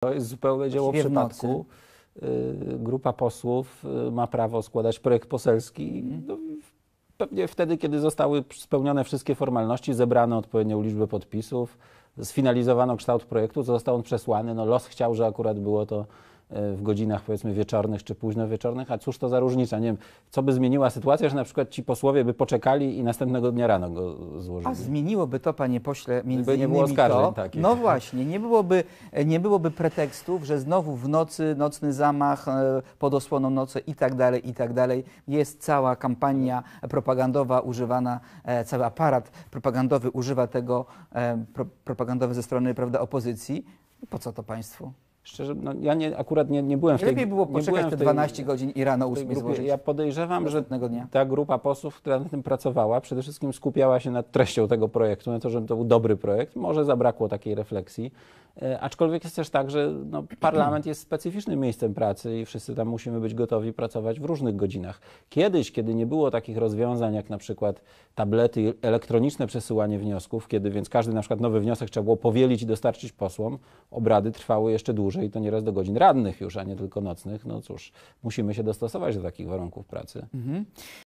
To jest zupełne dzieło Właściwie przypadku. Y, grupa posłów y, ma prawo składać projekt poselski. Mhm. No, pewnie wtedy, kiedy zostały spełnione wszystkie formalności, zebrano odpowiednią liczbę podpisów, sfinalizowano kształt projektu, został on przesłany. No, los chciał, że akurat było to E, w godzinach powiedzmy wieczornych czy późno wieczornych, a cóż to za różnica? Nie wiem, co by zmieniła sytuacja, że na przykład ci posłowie by poczekali i następnego dnia rano go złożyli. A zmieniłoby to, panie pośle, między by nie było oskarżeń to, takich. No właśnie, nie byłoby, nie byłoby pretekstów, że znowu w nocy, nocny zamach, e, pod osłoną nocy i tak dalej, i tak dalej. Jest cała kampania propagandowa używana, e, cały aparat propagandowy używa tego, pro, propagandowy ze strony prawda, opozycji. Po co to państwu? Szczerze, no, ja nie, akurat nie, nie byłem w tej Lepiej było poczekać te 12 tej, godzin i rano 8 złożyć. Ja podejrzewam, że dnia. ta grupa posłów, która nad tym pracowała, przede wszystkim skupiała się nad treścią tego projektu, na to, że to był dobry projekt. Może zabrakło takiej refleksji. E, aczkolwiek jest też tak, że no, parlament jest specyficznym miejscem pracy i wszyscy tam musimy być gotowi pracować w różnych godzinach. Kiedyś, kiedy nie było takich rozwiązań jak na przykład tablety, elektroniczne przesyłanie wniosków, kiedy więc każdy na przykład nowy wniosek trzeba było powielić i dostarczyć posłom, obrady trwały jeszcze dłużej i to nieraz do godzin rannych już, a nie tylko nocnych, no cóż, musimy się dostosować do takich warunków pracy. Mhm.